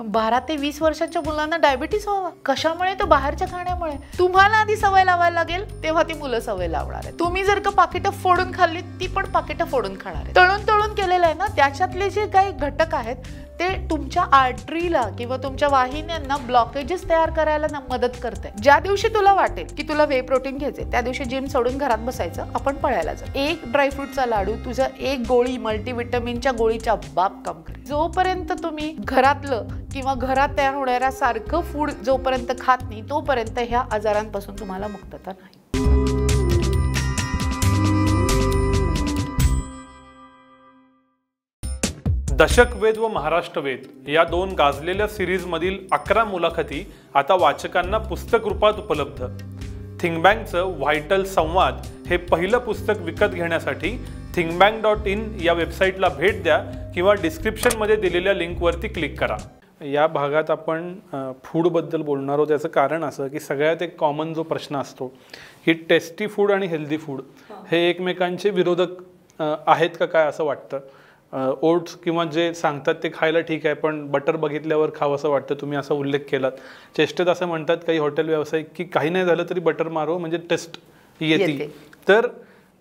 बारा ते वीस वर्षांच्या मुलांना डायबिटीस व्हावा कशामुळे तर बाहेरच्या खाण्यामुळे तुम्हाला आधी सवय लावायला लागेल तेव्हा ती मुलं सवय लावणार आहे तुम्ही जर का पाकिटं फोडून खाल्ली ती पण पाकिटं फोडून खाणार आहे तळून तळून केलेलं आहे ना त्याच्यातले जे काही घटक आहेत ते तुमच्या आर्टरीला किंवा तुमच्या वाहिन्यांना ब्लॉकेजेस तयार करायला मदत करते ज्या दिवशी तुला वाटेल की तुला वे प्रोटीन घ्यायचे त्या दिवशी जिम सोडून घरात बसायचं आपण पळायला जाऊ एक ड्रायफ्रूटचा लाडू तुझा एक गोळी मल्टीविटामिनच्या गोळीच्या बाप काम करेल जोपर्यंत तुम्ही घरातलं किंवा घरात तयार होणाऱ्या सारखं फूड जोपर्यंत खात नाही तोपर्यंत ह्या आजारांपासून तुम्हाला मुक्तता नाही दशकवेद व वेद या दोन गाजलेल्या सिरीजमधील अकरा मुलाखती आता वाचकांना पुस्तक रूपात उपलब्ध थिंगबँकचं व्हायटल संवाद हे पहिलं पुस्तक विकत घेण्यासाठी थिंगबँक डॉट इन या वेबसाईटला भेट द्या किंवा डिस्क्रिप्शनमध्ये दिलेल्या लिंकवरती क्लिक करा या भागात आपण फूडबद्दल बोलणार आहोत त्याचं कारण असं की सगळ्यात एक कॉमन जो प्रश्न असतो की टेस्टी फूड आणि हेल्दी फूड हे एकमेकांचे विरोधक आहेत का काय असं वाटतं ओट्स किंवा जे सांगतात ते खायला ठीक आहे पण बटर बघितल्यावर खावं असं वाटतं तुम्ही असा उल्लेख केलात चेष्टेत असं म्हणतात काही हॉटेल व्यावसायिक की काही नाही झालं तरी बटर मारो म्हणजे टेस्ट येते तर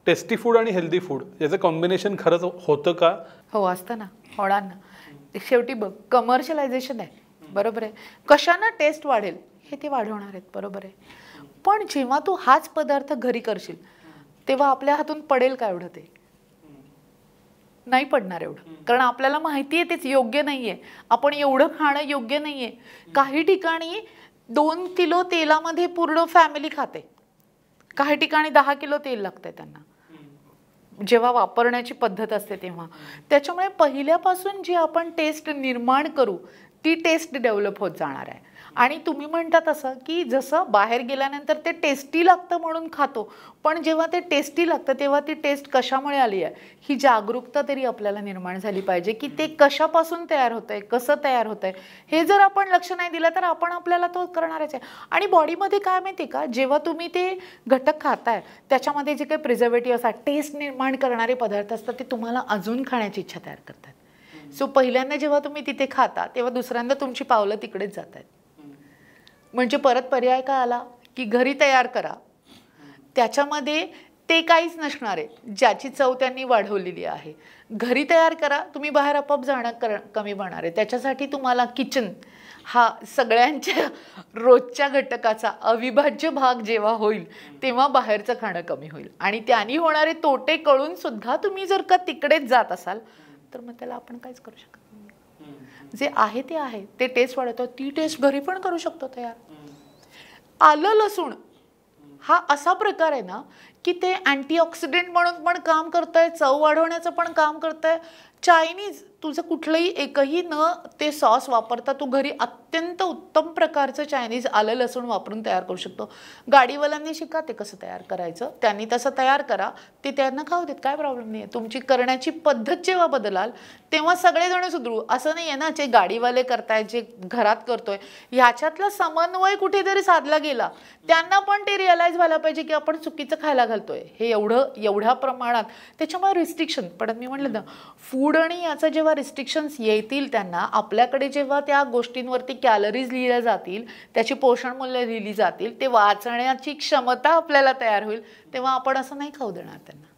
टेस्टी फूड आणि हेल्दी फूड याचं कॉम्बिनेशन खरंच होतं का हो असतं ना होणार ना शेवटी बघ कमर्शियलायझेशन आहे बरोबर आहे कशानं टेस्ट वाढेल हे ते वाढवणार आहेत बरोबर आहे पण जेव्हा तू हाच पदार्थ घरी करशील तेव्हा आपल्या हातून पडेल काय एवढं ते नाही पडणार एवढं कारण आपल्याला माहिती आहे तेच योग्य नाही आहे आपण एवढं खाणं योग्य नाही आहे काही ठिकाणी दोन किलो तेलामध्ये पूर्ण फॅमिली खाते काही ठिकाणी दहा किलो तेल लागतं त्यांना जेव्हा वापरण्याची पद्धत असते तेव्हा त्याच्यामुळे पहिल्यापासून जी आपण टेस्ट निर्माण करू ती टेस्ट डेव्हलप होत जाणार आहे आणि तुम्ही म्हणता तसं की जसं बाहेर गेल्यानंतर ते टेस्टी लागतं म्हणून खातो पण जेव्हा ते टेस्टी लागतं तेव्हा ती टेस्ट कशामुळे आली आहे ही जागरूकता तरी आपल्याला निर्माण झाली पाहिजे की ते कशापासून तयार होतंय आहे कसं तयार होतं आहे हे जर आपण लक्ष नाही दिलं तर आपण आपल्याला तो करणारच आहे आणि बॉडीमध्ये काय माहिती का जेव्हा तुम्ही ते घटक खाताय त्याच्यामध्ये जे काही प्रिझर्वेटिव्ह असतात टेस्ट निर्माण करणारे पदार्थ असतात ते तुम्हाला अजून खाण्याची इच्छा तयार करतात सो पहिल्यांदा जेव्हा तुम्ही तिथे खाता तेव्हा दुसऱ्यांदा तुमची पावलं तिकडेच जात आहेत म्हणजे परत पर्याय काय आला की घरी तयार करा त्याच्यामध्ये ते काहीच नसणार आहे ज्याची चव त्यांनी वाढवलेली आहे घरी तयार करा तुम्ही बाहेर आपोआप जाणं कर कमी होणार आहे त्याच्यासाठी तुम्हाला किचन हा सगळ्यांच्या रोजच्या घटकाचा अविभाज्य भाग जेव्हा होईल तेव्हा बाहेरचं खाणं कमी होईल आणि त्यानी होणारे तोटे कळून सुद्धा तुम्ही जर का तिकडेच जात असाल तर मग त्याला आपण काहीच करू शकत नाही जे आहे ते आहे ते टेस्ट वाढवतो ती टेस्ट घरी पण करू शकतो तयार आलं लसूण हा असा प्रकार आहे ना की ते अँटीऑक्सिडेंट म्हणून पण काम करत आहे चव वाढवण्याचं पण काम करत आहे चायनीज तुझं कुठलंही एकही न ते सॉस वापरता तू घरी अत्यंत उत्तम प्रकारचं चायनीज आलं लसूण वापरून तयार करू शकतो गाडीवाल्यांनी शिका ते कसं तयार करायचं त्यांनी तसं तयार करा ते त्यांना खाऊ देत काय प्रॉब्लेम नाही आहे तुमची करण्याची पद्धत जेव्हा बदलाल तेव्हा सगळेजण सुधरू असं नाही आहे ना जे गाडीवाले करतायत जे घरात करतोय ह्याच्यातला समन्वय कुठेतरी साधला गेला त्यांना पण ते रिअलाईज व्हायला पाहिजे की आपण चुकीचं खायला घालतोय हे एवढं एवढ्या प्रमाणात त्याच्यामुळे रिस्ट्रिक्शन पण मी म्हटलं ना फूड आणि याचं जेव्हा जेव्हा रिस्ट्रिक्शन्स येतील त्यांना आपल्याकडे जेव्हा त्या गोष्टींवरती कॅलरीज लिहिल्या जातील त्याची पोषण मूल्य लिहिली जातील ते वाचण्याची क्षमता आपल्याला तयार होईल तेव्हा आपण असं नाही खाऊ देणार त्यांना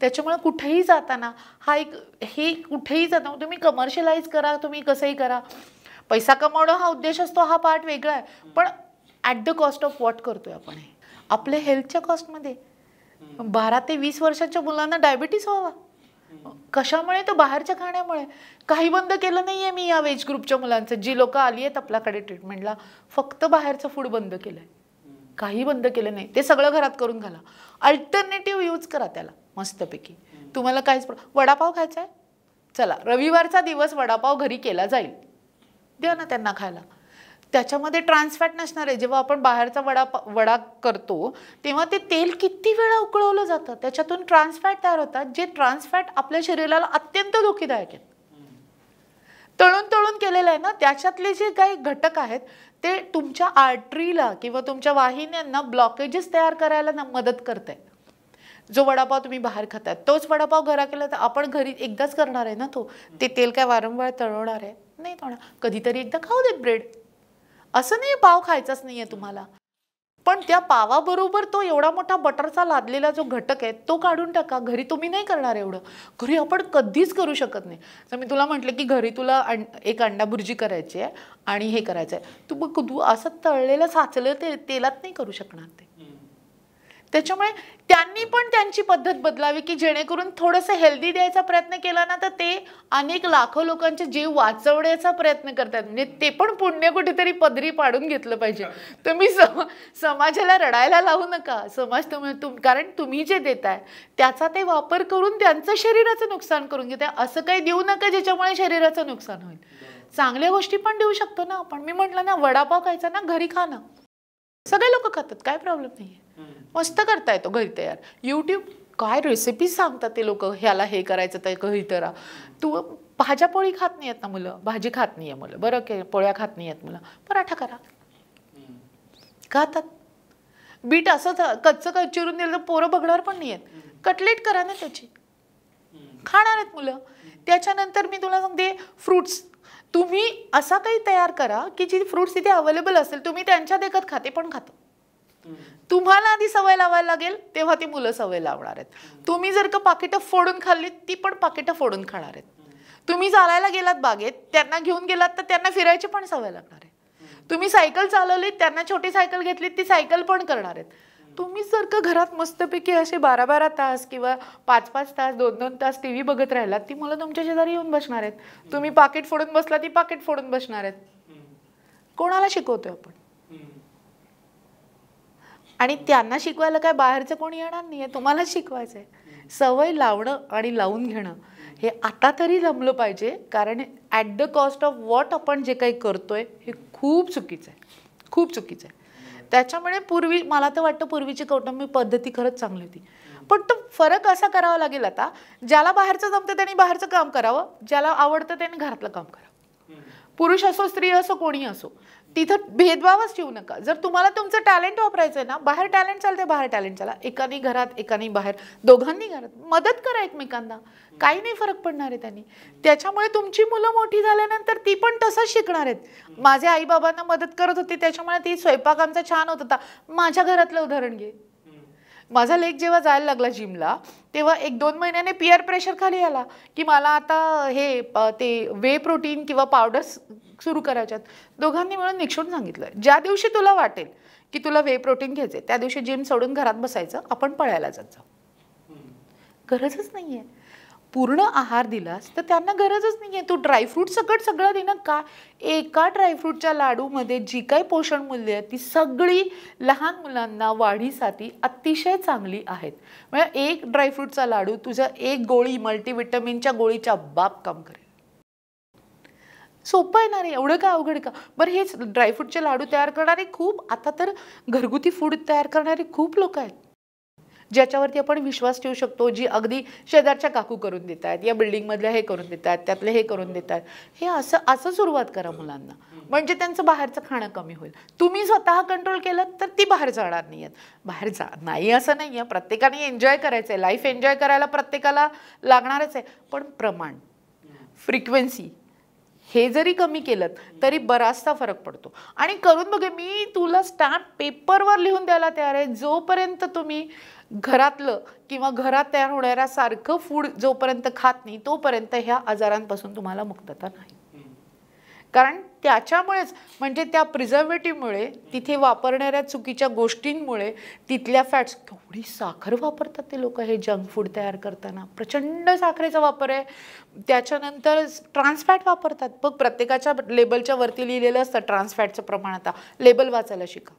त्याच्यामुळे कुठेही जाताना हा एक हे कुठेही जाताना तुम्ही कमर्शियलाइज करा तुम्ही कसंही करा पैसा कमावणं हा उद्देश असतो हा पार्ट वेगळा आहे पण at the cost of what करतोय आपण हे आपल्या हेल्थच्या कॉस्टमध्ये बारा ते वीस वर्षाच्या मुलांना डायबिटीस व्हावा कशामुळे तो बाहेरच्या खाण्यामुळे काही बंद केलं नाही आहे मी या वेज ग्रुपच्या मुलांचं जी लोक आली आहेत आपल्याकडे ट्रीटमेंटला फक्त बाहेरचं फूड बंद केलं आहे काही बंद केलं नाही ते सगळं घरात करून घाला अल्टरनेटिव्ह यूज करा त्याला मस्तपैकी तुम्हाला काहीच वडापाव खायचा आहे चला रविवारचा दिवस वडापाव घरी केला जाईल द्या ना त्यांना खायला त्याच्यामध्ये ट्रान्सफॅट नसणार आहे जेव्हा आपण बाहेरचा वडा वडा करतो तेव्हा ते तेल किती वेळा उकळवलं जातं त्याच्यातून ट्रान्सफॅट तयार होतात जे ट्रान्सफॅट आपल्या शरीराला अत्यंत धोकेदायक आहेत तळून तळून केलेलं आहे ना त्याच्यातले जे काही घटक आहेत ते तुमच्या आर्टरीला किंवा तुमच्या वाहिन्यांना ब्लॉकेजेस तयार करायला ना मदत करत आहे जो वडापाव तुम्ही बाहेर खाताय तोच वडापाव घरा केला तर आपण घरी एकदाच करणार आहे ना तो ते तेल काय वारंवार तळवणार आहे नाही तळणार कधीतरी एकदा खाऊ देत ब्रेड असं नाही पाव खायचाच नाहीये तुम्हाला पण त्या पावाबरोबर तो एवढा मोठा बटरचा लादलेला जो घटक आहे तो काढून टाका घरी तुम्ही नाही करणार एवढं घरी आपण कधीच करू शकत नाही तर मी तुला म्हटलं की घरी तुला एक अंडा भुर्जी करायची आहे आणि हे करायचं आहे तू बघ तू असं तळलेलं साचलं ते तेलात नाही करू शकणार ते त्याच्यामुळे त्यांनी पण त्यांची पद्धत बदलावी की जेणेकरून थोडंसं हेल्दी द्यायचा प्रयत्न केला ना तर ते अनेक लाखो लोकांचे जीव वाचवण्याचा प्रयत्न करतात म्हणजे ते पण पुण्य कुठेतरी पदरी पाडून घेतलं पाहिजे तुम्ही सम समाजाला रडायला लावू नका समाज तुम्ही तुम कारण तुम्ही जे देताय त्याचा ते वापर करून त्यांचं शरीराचं नुकसान करून घेताय असं काही देऊ नका ज्याच्यामुळे शरीराचं नुकसान होईल चांगल्या गोष्टी पण देऊ शकतो ना आपण मी म्हटलं ना वडापाव खायचा ना घरी खा ना सगळे लोक खातात काय प्रॉब्लेम नाही आहे मस्त करता येतो घरी तयार युट्यूब काय रेसिपी सांगतात ते लोक ह्याला हे करायचं ते घरी तर तू भाज्या पोळी खात नाही आहेत ना मुलं भाजी खात नाही आहे मुलं बरं के पोळ्या खात नाही आहेत मुलं पराठा करा खातात बीट असं कच्चं कच्च दिलं तर पोरं बघणार पण नाही आहेत कटलेट करा ना त्याची खाणार आहेत मुलं त्याच्यानंतर मी तुला सांगते फ्रुट्स तुम्ही असा काही तयार करा की जी फ्रुट्स तिथे अवेलेबल असेल तुम्ही त्यांच्या देखत खाते पण खातो तुम्हाला आधी सवय लावायला लागेल तेव्हा ती मुलं सवय लावणार आहेत तुम्ही जर का पाकिटं फोडून खाल्लीत ती पण पाकिटं फोडून खाणार आहेत तुम्ही चालायला गेलात बागेत त्यांना घेऊन गेलात तर त्यांना फिरायची पण सवय लागणार आहे तुम्ही सायकल चालवली त्यांना छोटी सायकल घेतली ती सायकल पण करणार आहेत तुम्ही जर का घरात मस्तपैकी असे बारा बारा तास किंवा पाच पाच तास दोन दोन तास टी व्ही बघत राहिलात ती मला तुमच्या शेजारी येऊन बसणार आहेत तुम्ही पाकिट फोडून बसला ती पाकिट फोडून बसणार आहेत कोणाला शिकवतोय आपण आणि त्यांना शिकवायला काय बाहेरचं कोणी येणार नाही आहे तुम्हालाच शिकवायचं आहे सवय लावणं आणि लावून घेणं हे आता तरी जमलं पाहिजे कारण at the cost of what आपण जे काही करतोय हे खूप चुकीचं आहे खूप चुकीचं आहे त्याच्यामुळे पूर्वी मला तर वाटतं पूर्वीची कौटुंबिक पद्धती खरंच चांगली होती पण तो फरक असा करावा लागेल आता ज्याला बाहेरचं जमतं त्यांनी बाहेरचं काम करावं ज्याला आवडतं त्यांनी घरातलं काम करावं पुरुष असो स्त्री असो कोणी असो तिथं भेदभावच ठेवू नका जर तुम्हाला तुमचं टॅलेंट वापरायचं आहे ना बाहेर टॅलेंट चालते बाहेर टॅलेंट चाला एकानी घरात एकानी बाहेर दोघांनी घरात मदत करा एकमेकांना काही नाही फरक पडणार आहे त्यांनी त्याच्यामुळे तुमची मुलं मोठी झाल्यानंतर ती पण तसंच शिकणार आहेत माझ्या आई बाबांना मदत करत होती त्याच्यामुळे ती स्वयंपाक आमचा छान होत होता माझ्या घरातलं उदाहरण घे माझा लेख जेव्हा जायला लागला जिमला तेव्हा एक दोन महिन्याने पीअर प्रेशर खाली आला की मला आता हे ते वे प्रोटीन किंवा पावडर्स सुरू करायच्यात दोघांनी मिळून निक्षून सांगितलं ज्या दिवशी तुला वाटेल की तुला वे प्रोटीन घ्यायचे त्या दिवशी जिम सोडून घरात बसायचं आपण पळायला जायचं गरजच नाही आहे पूर्ण आहार दिलास तर त्यांना गरजच नाही आहे तू ड्रायफ्रूट सकट सगळं देणं का एका ड्रायफ्रूटच्या लाडूमध्ये जी काही पोषण मूल्य आहेत ती सगळी लहान मुलांना वाढीसाठी अतिशय चांगली आहेत म्हणजे एक ड्रायफ्रूटचा लाडू तुझं एक गोळी मल्टीविटमिनच्या गोळीच्या बाप काम करेल सोपं आहे ना रे एवढं काय अवघड का बरं हेच ड्रायफ्रूटचे लाडू तयार करणारे खूप आता तर घरगुती फूड तयार करणारे खूप लोक आहेत ज्याच्यावरती आपण विश्वास ठेवू शकतो जी अगदी शेजारच्या काकू करून देत आहेत या बिल्डिंगमधल्या हे करून देत आहेत त्यातलं हे करून देत आहेत हे असं असं सुरुवात करा मुलांना म्हणजे त्यांचं बाहेरचं खाणं कमी होईल तुम्ही स्वतः कंट्रोल केलं तर ती बाहेर जाणार नाही आहेत बाहेर जा नाही असं नाही आहे प्रत्येकाने एन्जॉय करायचं आहे लाईफ एन्जॉय करायला प्रत्येकाला लागणारच आहे पण प्रमाण फ्रिक्वेन्सी हे जरी कमी केलं तरी बराचसा फरक पडतो आणि करून बघे मी तुला स्टॅम्प पेपरवर लिहून द्यायला तयार आहे जोपर्यंत तुम्ही घरातलं किंवा घरात तयार होणाऱ्यासारखं फूड जोपर्यंत खात नाही तोपर्यंत ह्या आजारांपासून तुम्हाला मुक्तता नाही कारण त्याच्यामुळेच म्हणजे त्या प्रिझर्वेटिव्हमुळे तिथे वापरणाऱ्या चुकीच्या गोष्टींमुळे तिथल्या फॅट्स केवढी साखर वापरतात ते लोक हे जंक फूड तयार करताना प्रचंड साखरेचा वापर आहे त्याच्यानंतर ट्रान्सफॅट वापरतात मग प्रत्येकाच्या लेबलच्या वरती लिहिलेलं असतं ट्रान्सफॅटचं प्रमाण आता लेबल वाचायला शिका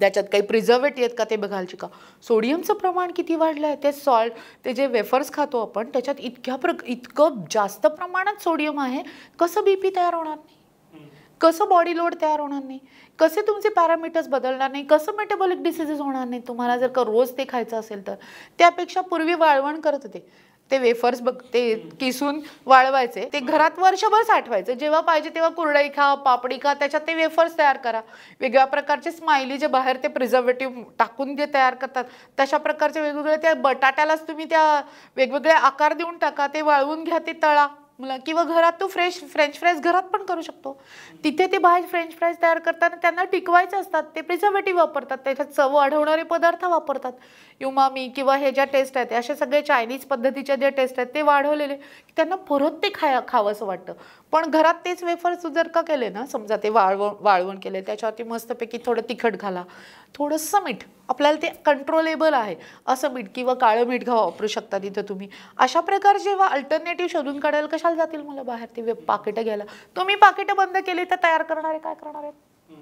त्याच्यात काही प्रिझर्वेट आहेत का ते बघाल का सोडियमचं प्रमाण किती वाढलं आहे ते सॉल्ट ते जे वेफर्स खातो आपण त्याच्यात इतक्या प्र इतकं जास्त प्रमाणात सोडियम आहे कसं बी पी तयार होणार नाही कसं बॉडी लोड तयार होणार नाही कसे तुमचे पॅरामीटर्स बदलणार नाही कसं मेटाबॉलिक डिसिजेस होणार नाही तुम्हाला जर का रोज ते खायचं असेल तर त्यापेक्षा पूर्वी वाळवण करत होते ते वेफर्स बघ ते किसून वाळवायचे ते घरात वर्षभर साठवायचे जेव्हा पाहिजे तेव्हा कुरडई खा पापडी खा त्याच्यात ते वेफर्स तयार करा वेगळ्या प्रकारचे स्माइली जे बाहेर ते प्रिझर्वेटिव्ह टाकून जे तयार करतात तशा प्रकारचे वेगवेगळे त्या बटाट्यालाच तुम्ही त्या वेगवेगळे आकार देऊन टाका ते वाळवून घ्या ते तळा मला किंवा घरात तो फ्रेश फ्रेंच फ्राईज घरात पण करू शकतो तिथे ते बाहेर फ्रेंच फ्राईज तयार करताना त्यांना टिकवायचं असतात ते प्रिझर्वेटिव्ह वापरतात त्याच्यात चव वाढवणारे पदार्थ वापरतात युमामी किंवा हे ज्या टेस्ट आहेत अशा सगळे चायनीज पद्धतीच्या ज्या टेस्ट आहेत ते वाढवलेले त्यांना परत ते खाया असं वाटतं पण घरात तेच वेफर्स जर का केले ना समजा ते वाळवण वाळवण केले त्याच्यावरती मस्तपैकी थोडं तिखट घाला थोडंसं मीठ आपल्याला ते कंट्रोलेबल आहे असं मीठ किंवा काळं मीठ घा वापरू शकता तिथं तुम्ही अशा प्रकारे जेव्हा अल्टरनेटिव्ह शोधून काढायला कशाला जातील मला बाहेर ते पाकिटं घ्यायला तुम्ही पाकिटं बंद केली तर तयार करणारे काय करणार आहेत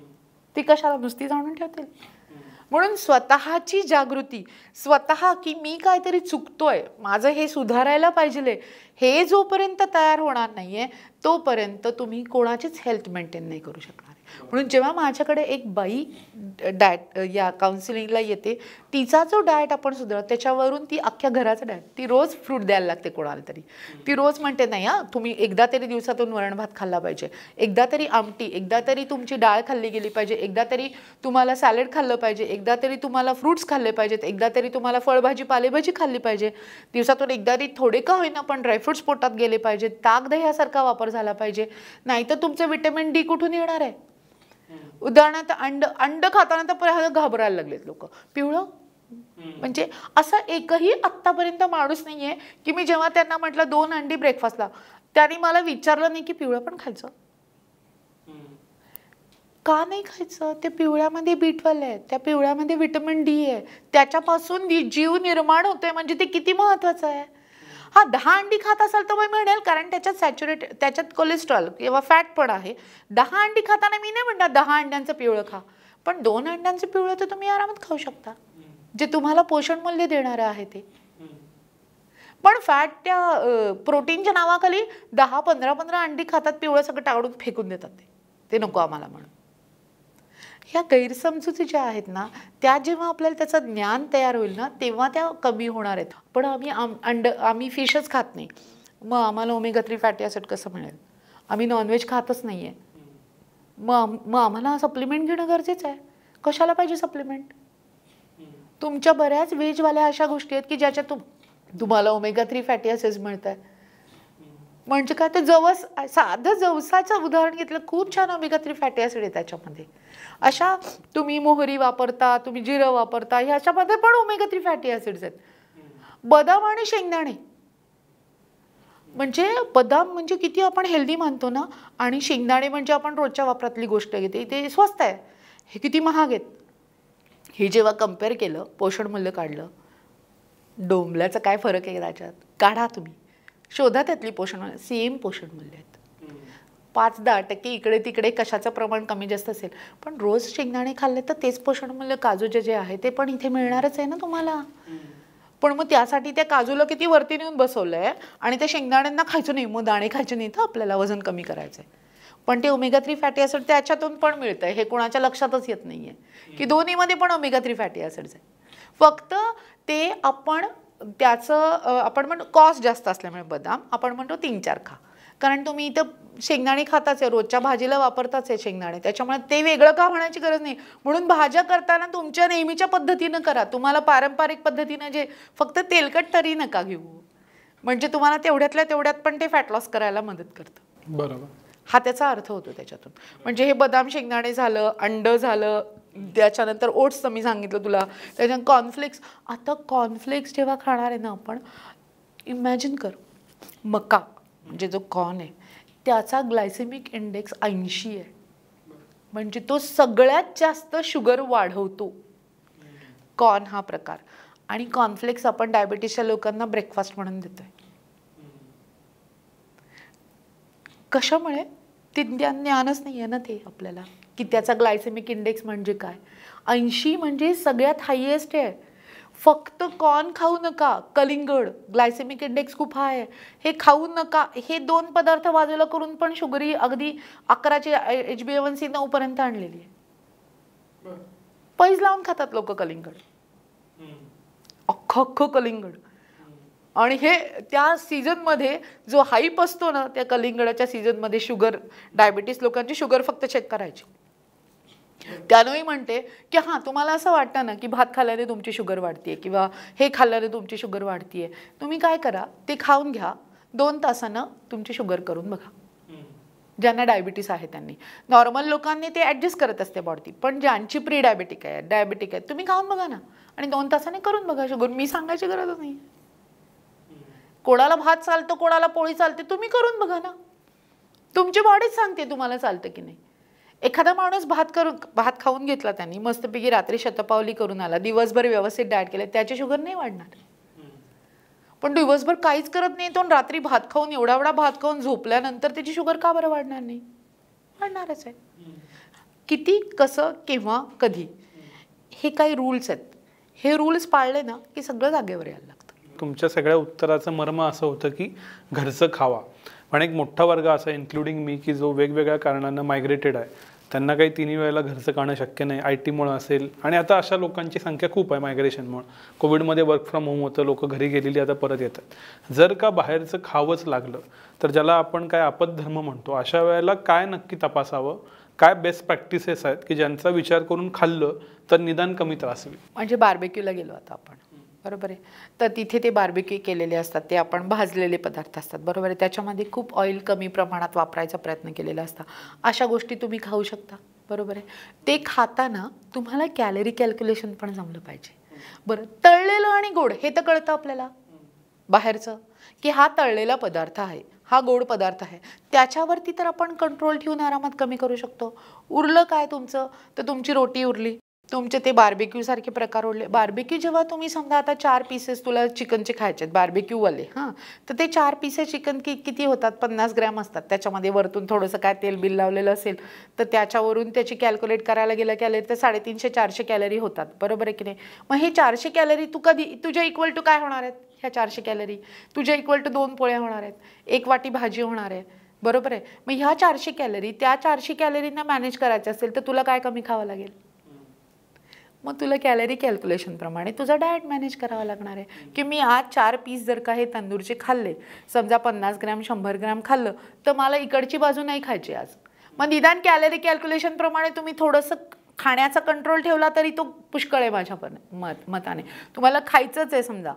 ती कशाला नुसती जाणून ठेवतील म्हणून स्वतःची जागृती स्वतः की मी काहीतरी चुकतोय माझं हे सुधारायला पाहिजे हे जोपर्यंत तयार होणार नाही आहे तोपर्यंत तुम्ही कोणाचीच हेल्थ मेंटेन नाही करू शकणार म्हणून जेव्हा माझ्याकडे एक बाई डायट या काउन्सिलिंगला येते तिचा जो डायट आपण सुधार त्याच्यावरून ती अख्ख्या घराचा डायट ती रोज फ्रूट द्यायला लागते कोणाला तरी ती रोज म्हणते नाही हां तुम्ही एकदा तरी दिवसातून वरण भात खाल्ला पाहिजे एकदा तरी आमटी एकदा तरी तुमची डाळ खाल्ली गेली पाहिजे एकदा तरी तुम्हाला सॅलड खाल्लं पाहिजे एकदा तरी तुम्हाला फ्रूट्स खाल्ले पाहिजेत एकदा तरी तुम्हाला फळभाजी पालेभाजी खाल्ली पाहिजे दिवसातून एकदा तरी थोडे का होईना पण ड्रायफ्रुट्स पोटात गेले पाहिजे ताक दह्यासारखा वापर झाला पाहिजे नाहीतर तुमचं विटॅमिन डी कुठून येणार आहे उदाहरणार्थ अंड अंड खाताना तर घाबरायला लागलेत लोक पिवळं म्हणजे असं एकही आत्तापर्यंत माणूस नाहीये की मी जेव्हा त्यांना म्हटलं दोन अंडी ब्रेकफास्टला त्यांनी मला विचारलं नाही की पिवळं पण खायचं का नाही खायचं ते पिवळ्यामध्ये बीटवल आहे त्या पिवळ्यामध्ये व्हिटॅमिन डी आहे त्याच्यापासून जीव निर्माण होतोय म्हणजे ते किती महत्वाचं आहे हा दहा अंडी खात असाल तर मग मिळेल कारण त्याच्यात सॅच्युरेट त्याच्यात कोलेस्ट्रॉल किंवा फॅट पण आहे दहा अंडी खाताना मी नाही म्हणणार दहा अंड्यांचं पिवळं खा पण दोन अंड्यांचं पिवळं तर तुम्ही आरामात खाऊ शकता जे तुम्हाला पोषण मूल्य देणारं आहे ते पण फॅट त्या प्रोटीनच्या नावाखाली दहा पंधरा पंधरा अंडी खातात पिवळं सगळं टाकडून फेकून देतात ते नको आम्हाला म्हणून ह्या गैरसमजुती ज्या आहेत ना त्या जेव्हा आपल्याला त्याचं ज्ञान तयार होईल ना तेव्हा त्या कमी होणार आहेत पण आम्ही आम अंड आम्ही फिशच खात नाही मग आम्हाला ओमेगा थ्री फॅटी ॲसिड कसं मिळेल आम्ही नॉनव्हेज खातच नाही आहे मग मग आम्हाला सप्लिमेंट घेणं गरजेचं आहे कशाला पाहिजे सप्लिमेंट तुमच्या बऱ्याच व्हेजवाल्या अशा गोष्टी आहेत की ज्याच्या तुम तुम्हाला ओमेगा थ्री फॅटी ॲसिड्स मिळत आहे म्हणजे काय तर जवस साधं जवसाचं उदाहरण घेतलं खूप छान ओमेगा थ्री फॅटी ॲसिड आहे त्याच्यामध्ये अशा तुम्ही मोहरी वापरता तुम्ही जिरं वापरता ह्याच्यामध्ये पण ओमेगा थ्री फॅटी ॲसिड्स आहेत बदाम आणि शेंगदाणे म्हणजे बदाम म्हणजे किती आपण हेल्दी मानतो ना आणि शेंगदाणे म्हणजे आपण रोजच्या वापरातली गोष्ट घेते ते स्वस्त आहे हे किती महाग आहेत हे जेव्हा कम्पेअर केलं पोषण मूल्य काढलं डोंबल्याचा काय फरक आहे त्याच्यात काढा तुम्ही शोधा त्यातली पोषण सेम पोषण मूल्य आहेत पाच दहा टक्के इकडे तिकडे कशाचं प्रमाण कमी जास्त असेल पण रोज शेंगदाणे खाल्ले तर तेच पोषण मूल्य काजूचे जे आहे ते पण इथे मिळणारच आहे ना तुम्हाला पण मग त्यासाठी त्या काजूला किती वरती नेऊन बसवलं आहे आणि त्या शेंगदाण्यांना खायचं नाही मग दाणे खायचे नाही तर आपल्याला वजन कमी करायचं आहे पण ते ओमेगा थ्री फॅटी ॲसिड त्याच्यातून पण मिळतं आहे हे कोणाच्या लक्षातच येत नाही आहे की दोन्हीमध्ये पण ओमेगा थ्री फॅटी ॲसिड्स आहे फक्त ते आपण त्याचं आपण म्हणतो कॉस्ट जास्त असल्यामुळे बदाम आपण म्हणतो तीन चार खा कारण तुम्ही इथं शेंगदाणे खाताच आहे रोजच्या भाजीला वापरताच आहे शेंगदाणे त्याच्यामुळे ते वेगळं का होण्याची गरज नाही म्हणून भाज्या करताना तुमच्या नेहमीच्या पद्धतीनं करा तुम्हाला पारंपरिक पद्धतीनं जे फक्त तेलकट तरी नका घेऊ म्हणजे तुम्हाला तेवढ्यातल्या तेवढ्यात पण ते फॅट लॉस करायला मदत करतं बरोबर हा त्याचा अर्थ होतो त्याच्यातून म्हणजे हे बदाम शेंगदाणे झालं अंड झालं त्याच्यानंतर ओट्सचं मी सांगितलं तुला त्याच्यानंतर कॉर्नफ्लेक्स आता कॉर्नफ्लेक्स जेव्हा खाणार आहे ना आपण इमॅजिन कर मका म्हणजे जो कॉर्न आहे त्याचा ग्लायसेमिक इंडेक्स ऐंशी आहे म्हणजे तो सगळ्यात जास्त शुगर वाढवतो कॉर्न हा प्रकार आणि कॉर्नफ्लेक्स आपण डायबिटीसच्या लोकांना ब्रेकफास्ट म्हणून देतोय कशामुळे ते ज्ञानच नाही आहे ना ते आपल्याला की त्याचा ग्लायसेमिक इंडेक्स म्हणजे काय ऐंशी म्हणजे सगळ्यात हायेस्ट आहे फक्त कॉर्न खाऊ नका कलिंगड ग्लायसेमिक इंडेक्स खूप हाय आहे हे खाऊ नका हे दोन पदार्थ बाजूला करून पण शुगरी अगदी अकराची एच बी एवन सी नऊपर्यंत आणलेली आहे पैज लावून खातात लोक कलिंगड अख्खं अख्खं कलिंगड आणि हे त्या सीझनमध्ये जो हाईप असतो ना त्या कलिंगडाच्या सीझनमध्ये शुगर डायबिटीस लोकांची शुगर फक्त चेक करायची त्यानंही म्हणते की हां तुम्हाला असं वाटतं ना की भात खाल्ल्याने तुमची शुगर वाढते किंवा हे खाल्ल्याने तुमची शुगर वाढते तुम्ही काय करा ते खाऊन घ्या दोन तासानं तुमची शुगर करून बघा ज्यांना डायबिटीस आहे त्यांनी नॉर्मल लोकांनी ते ॲडजस्ट करत असते बॉडी पण ज्यांची प्री डायबेटिक आहे डायबेटिक आहे तुम्ही खाऊन बघा ना आणि दोन तासाने करून बघा शुगर मी सांगायची गरज नाही कोणाला भात चालतो कोणाला पोळी चालते तुम्ही करून बघा ना तुमची बॉडीच सांगते तुम्हाला चालतं की नाही एखादा माणूस भात करून भात खाऊन घेतला त्यांनी मस्तपैकी रात्री शतपावली करून आला दिवसभर व्यवस्थित डाएट केले त्याचे शुगर नाही वाढणार पण दिवसभर काहीच करत नाही तो रात्री भात खाऊन एवढा एवढा भात खाऊन झोपल्यानंतर त्याची शुगर का बरं वाढणार नाही वाढणारच आहे किती कसं केव्हा कधी हे काही रूल्स आहेत हे रूल्स पाळले ना की सगळं जागेवर यायला लागतं तुमच्या सगळ्या उत्तराचं मर्म असं होतं की घरचं खावा पण एक मोठा वर्ग असा इन्क्लुडिंग मी की जो वेगवेगळ्या कारणांना मायग्रेटेड आहे त्यांना काही तिन्ही वेळेला घरचं खाणं शक्य नाही आय टीमुळं असेल आणि आता अशा लोकांची संख्या खूप आहे मायग्रेशनमुळं कोविडमध्ये वर्क फ्रॉम होम होतं लोक घरी गेलेली आता परत येतात जर का बाहेरचं खावंच लागलं तर ज्याला आपण काय आपद्धर्म धर्म म्हणतो अशा वेळेला काय नक्की तपासावं काय बेस्ट प्रॅक्टिसेस आहेत की ज्यांचा विचार करून खाल्लं तर निदान कमी त्रास होईल म्हणजे बार्बेक्यूला गेलो आता आपण बरोबर आहे तर तिथे ते बार्बिक्यू केलेले असतात ते आपण भाजलेले पदार्थ असतात बरोबर आहे त्याच्यामध्ये खूप ऑइल कमी प्रमाणात वापरायचा प्रयत्न केलेला असता अशा गोष्टी तुम्ही खाऊ शकता बरोबर आहे ते खाताना तुम्हाला कॅलरी कॅल्क्युलेशन पण जमलं पाहिजे बरं तळलेलं आणि गोड हे तर कळतं आपल्याला बाहेरचं की हा तळलेला पदार्थ आहे हा गोड पदार्थ आहे त्याच्यावरती तर आपण कंट्रोल ठेवून आरामात कमी करू शकतो उरलं काय तुमचं तर तुमची रोटी उरली तुमचे ते बार्बेक्यू सारखे प्रकार ओढले बार्बेक्यू जेव्हा तुम्ही समजा आता चार पीसेस तुला चिकनचे खायचे आहेत बार्बेक्यूवाले हां तर ते चार पीसेस चिकन की किती होतात पन्नास ग्रॅम असतात त्याच्यामध्ये वरतून थोडंसं काय तेल बिल लावलेलं असेल तर त्याच्यावरून त्याची कॅल्क्युलेट करायला गेलं कॅलरी तर साडेतीनशे चारशे कॅलरी होतात बरोबर आहे की नाही मग हे चारशे कॅलरी तू कधी तुझ्या इक्वल टू काय होणार आहेत ह्या चारशे कॅलरी तुझ्या इक्वल टू दोन पोळ्या होणार आहेत एक वाटी भाजी होणार आहे बरोबर आहे मग ह्या चारशे कॅलरी त्या चारशे कॅलरींना मॅनेज करायचं असेल तर तुला काय कमी खावं लागेल मग तुला कॅलरी कॅल्क्युलेशनप्रमाणे तुझा डाएट मॅनेज करावा लागणार आहे की मी आज चार पीस जर का हे तंदूरचे खाल्ले समजा पन्नास ग्रॅम शंभर ग्रॅम खाल्लं तर मला इकडची बाजू नाही खायची आज मग निदान कॅलरी कॅल्क्युलेशनप्रमाणे तुम्ही थोडंसं खाण्याचा कंट्रोल ठेवला तरी तो पुष्कळ आहे माझ्या पण मत मताने तुम्हाला खायचंच आहे समजा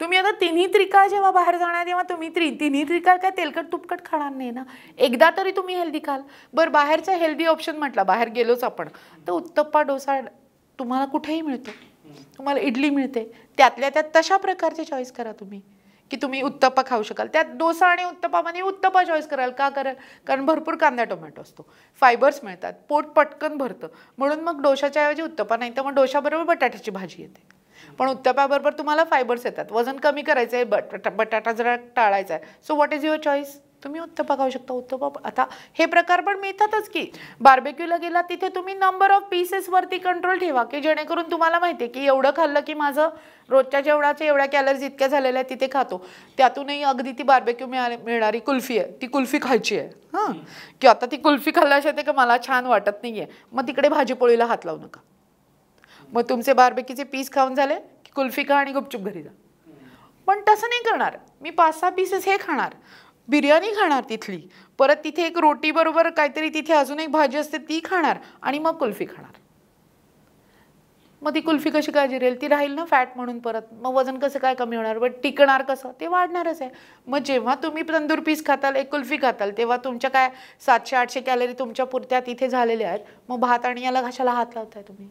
तुम्ही आता तिन्ही त्रिकाळ जेव्हा बाहेर जाणार तेव्हा तुम्ही त्रि तिन्ही त्रिकाळ काय तेलकट तुपकट खाणार नाही ना एकदा तरी तुम्ही हेल्दी खाल बरं बाहेरचं हेल्दी ऑप्शन म्हटला बाहेर गेलोच आपण तर उत्तप्पा डोसा तुम्हाला कुठेही मिळतो तुम्हाला इडली मिळते त्यातल्या त्यात तशा प्रकारचे चॉईस करा तुम्ही की तुम्ही उत्तप्पा खाऊ शकाल त्यात डोसा आणि उत्तप्पामध्ये उत्तप्पा चॉईस म्हणजे कराल का कराल कारण भरपूर कांदा टोमॅटो असतो फायबर्स मिळतात पोट पटकन भरतं म्हणून मग डोशाच्या ऐवजी उत्तप्पा नाही तर मग डोशाबरोबर बटाट्याची भाजी येते पण उत्तप्याबरोबर तुम्हाला फायबर्स येतात वजन कमी करायचं आहे बट बटाटा जरा टाळायचा आहे so what is your choice तुम्ही उत्तर बघावू शकता उत्तम आता हे प्रकार पण मिळतातच की बार्बेक्यूला गेला तिथे तुम्ही नंबर ऑफ पीसेसवरती कंट्रोल ठेवा की जेणेकरून तुम्हाला माहिती आहे की एवढं खाल्लं की माझं रोजच्या जेवणाच्या एवढ्या कॅलरीज इतक्या झालेल्या आहेत तिथे खातो त्यातूनही अगदी ती बार्बेक्यू मिळाली मिळणारी कुल्फी आहे ती कुल्फी खायची आहे हां की आता ती कुल्फी खाल्ल्याशिवाय ते का मला छान वाटत नाही आहे मग तिकडे भाजीपोळीला हात लावू नका मग तुमचे बार्बेक्यूचे पीस खाऊन झाले की कुल्फी खा आणि गुपचूप घरी जा पण तसं नाही करणार मी पाच सहा पीसेस हे खाणार बिर्याणी खाणार तिथली परत तिथे एक रोटी बरोबर काहीतरी तिथे अजून एक भाजी असते ती खाणार आणि मग कुल्फी खाणार मग ती कुल्फी कशी काळजी राहील ती राहील ना फॅट म्हणून परत मग वजन कसं काय कमी होणार बट टिकणार कसं ते वाढणारच आहे मग जेव्हा तुम्ही तंदूर पीस खाताल एक कुल्फी खाताल तेव्हा तुमच्या काय सातशे आठशे कॅलरी तुमच्या पुरत्या तिथे झालेल्या आहेत मग भात आणि याला घशाला हात लावताय तुम्ही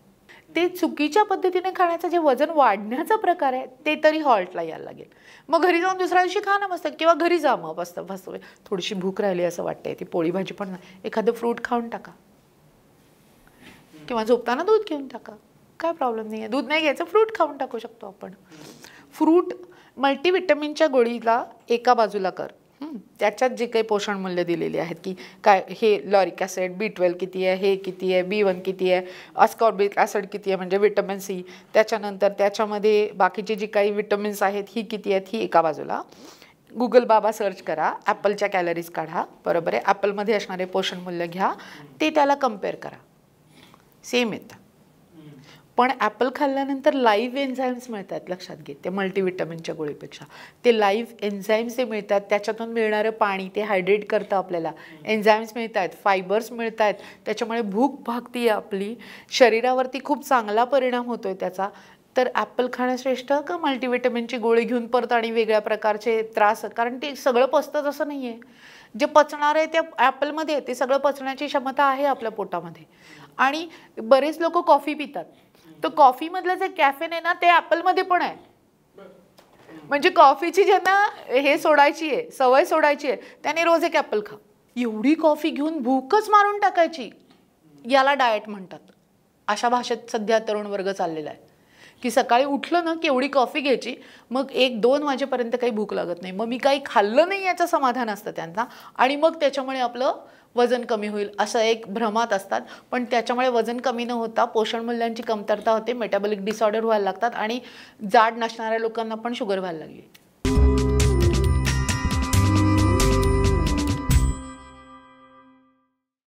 ते चुकीच्या पद्धतीने खाण्याचं जे वजन वाढण्याचा प्रकार आहे ते तरी हॉल्टला यायला लागेल मग घरी जाऊन दुसऱ्या दिवशी खा ना मस्त किंवा घरी जा मग मस्त मस्त थोडीशी भूक राहिली असं वाटतंय ती पोळी भाजी पण एखादं फ्रूट खाऊन टाका किंवा झोपताना दूध घेऊन टाका काय प्रॉब्लेम नाही आहे दूध नाही घ्यायचं फ्रूट खाऊन टाकू शकतो आपण फ्रूट मल्टीविटॅमिनच्या गोळीला एका बाजूला कर त्याच्यात जी काही पोषण मूल्य दिलेली आहेत की काय हे लॉरिक ॲसिड बी ट्वेल्व किती आहे हे किती आहे बी वन किती आहे अस्कॉर्बिक ॲसिड किती आहे म्हणजे विटॅमिन सी त्याच्यानंतर त्याच्यामध्ये बाकीची जी काही विटॅमिन्स आहेत ही किती आहेत ही एका बाजूला गुगल बाबा सर्च करा ॲपलच्या कॅलरीज काढा बरोबर आहे ॲपलमध्ये असणारे पोषण मूल्य घ्या ते त्याला कम्पेअर करा सेम येतं पण ॲपल खाल्ल्यानंतर लाईव्ह एन्झाईम्स मिळतात लक्षात घे ते मल्टीविटामिनच्या गोळीपेक्षा ते लाईव्ह एन्झाईम्स जे मिळतात त्याच्यातून मिळणारं पाणी ते हायड्रेट करतं आपल्याला एन्झाईम्स मिळत आहेत फायबर्स मिळत आहेत त्याच्यामुळे भूक भागती आहे आपली शरीरावरती खूप चांगला परिणाम होतो आहे त्याचा तर ॲपल खाणं श्रेष्ठ का मल्टीविटॅमिनची गोळी घेऊन परत आणि वेगळ्या प्रकारचे त्रास कारण ते सगळं पचतं तसं नाही आहे जे पचणार आहे त्या ॲपलमध्ये ते सगळं पचण्याची क्षमता आहे आपल्या पोटामध्ये आणि बरेच लोक कॉफी पितात तर कॉफीमधलं जे कॅफेन आहे ना ते ॲपलमध्ये पण आहे म्हणजे कॉफीची ज्यांना हे सोडायची आहे सवय सोडायची आहे त्याने रोज एक ॲपल खा एवढी कॉफी घेऊन भूकच मारून टाकायची याला डाएट म्हणतात अशा भाषेत सध्या तरुण वर्ग चाललेला आहे की सकाळी उठलं ना की एवढी कॉफी घ्यायची मग एक दोन वाजेपर्यंत काही भूक लागत नाही मग मी काही खाल्लं नाही याचं समाधान असतं त्यांना आणि मग त्याच्यामुळे आपलं वजन कमी होईल असं एक भ्रमात असतात पण त्याच्यामुळे वजन कमी न होता पोषण कमतरता होते मेटाबॉलिक डिसऑर्डर व्हायला लागतात आणि जाड नसणाऱ्या लोकांना पण शुगर व्हायला लागली